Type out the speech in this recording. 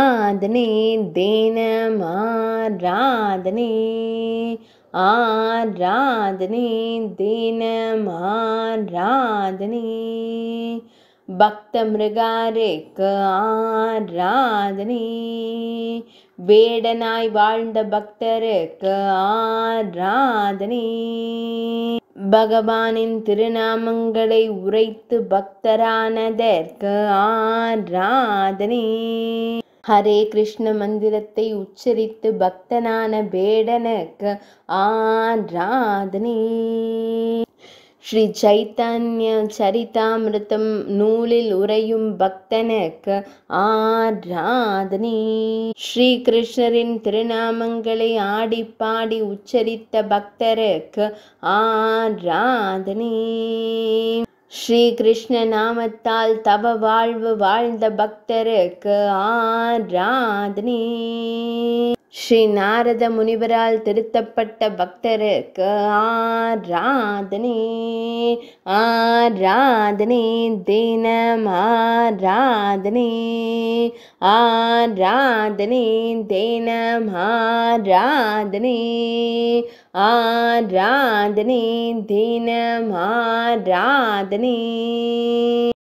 ஆதனே தேனம் ஆராதனே ஆராதனே தேனம் ஆராதனே பக்தமிருகாரேக்கு ஆராதனே வேடனாய் வாழ்ந்த பக்தருக்கு ஆராதனே பகவானின் திருநாமங்களை உரைத்து பக்தரானதற்கு ஆராதனே ஹரே கிருஷ்ண மந்திரத்தை உச்சரித்து பக்தனான பேடனக்கு ஆராதனே ஸ்ரீ சைத்தன்ய சரிதாமிருத்தம் நூலில் உரையும் பக்தனுக்கு ஆராதனே ஸ்ரீ கிருஷ்ணரின் திருநாமங்களை ஆடி பாடி உச்சரித்த பக்தருக்கு ஆராதனே ஸ்ரீ கிருஷ்ண நாமத்தால் தவ வாழ்வு வாழ்ந்த பக்தருக்கு ஆராதனி ஸ்ரீ நாரத முனிவரால் திருத்தப்பட்ட பக்தருக்கு ஆராதனி आ राधिनी दीन मा राधनी आ राधिनी दीन मा राधनी आ राधनी दीन मा राधनी